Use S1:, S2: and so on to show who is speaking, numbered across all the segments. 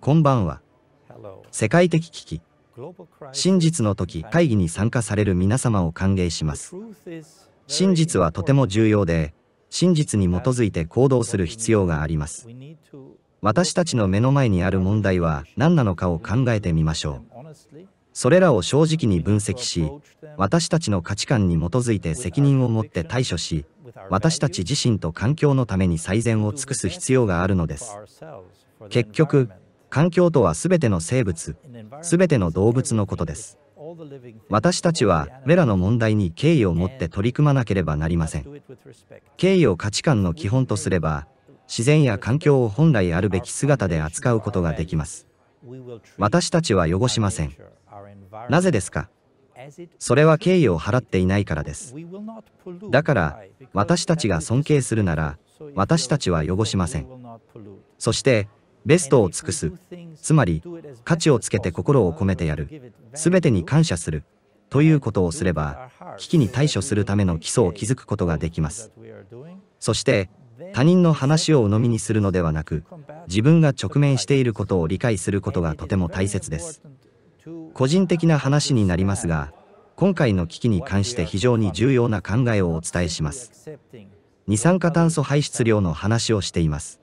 S1: こんばんは。世界的危機。真実の時会議に参加される皆様を歓迎します。真実はとても重要で、真実に基づいて行動する必要があります。私たちの目の前にある問題は何なのかを考えてみましょう。それらを正直に分析し、私たちの価値観に基づいて責任を持って対処し、私たち自身と環境のために最善を尽くす必要があるのです。結局、環境とは全ての生物、全ての動物のことです。私たちは、こラの問題に敬意を持って取り組まなければなりません。敬意を価値観の基本とすれば、自然や環境を本来あるべき姿で扱うことができます。私たちは汚しません。なぜですかそれは敬意を払っていないからです。だから、私たちが尊敬するなら、私たちは汚しません。そして、ベストを尽くす。つまり、価値をつけて心を込めてやる。すべてに感謝する。ということをすれば、危機に対処するための基礎を築くことができます。そして、他人の話を鵜呑みにするのではなく、自分が直面していることを理解することがとても大切です。個人的な話になりますが、今回の危機に関して非常に重要な考えをお伝えします。二酸化炭素排出量の話をしています。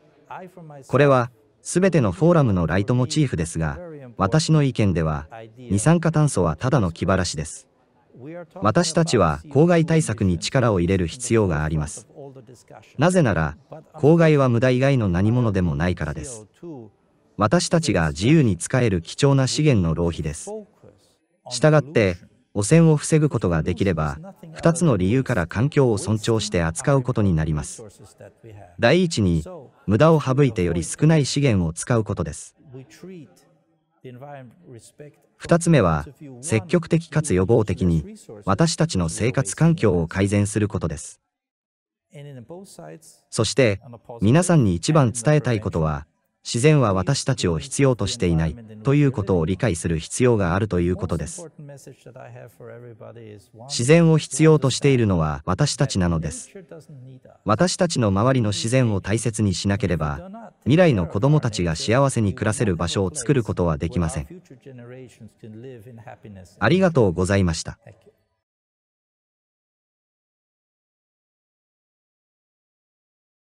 S1: これは、すべてのフォーラムのライトモチーフですが、私の意見では、二酸化炭素はただの気晴らしです。私たちは公害対策に力を入れる必要があります。なぜなら、公害は無駄以外の何物でもないからです。私たちが自由に使える貴重な資源の浪費です。したがって、汚染を防ぐことができれば、2つの理由から環境を尊重して扱うことになります。
S2: 第一に、
S1: 無駄を省いてより少ない資源を使うことです。2つ目は、積極的かつ予防的に、私たちの生活環境を改善することです。そして、皆さんに一番伝えたいことは、自然は私たちを必要としていないということを理解する必要があるということです。自然を必要としているのは私たちなのです。私たちの周りの自然を大切にしなければ、未来の子どもたちが幸せに暮らせる場所を作ることはできません。ありがとうございました。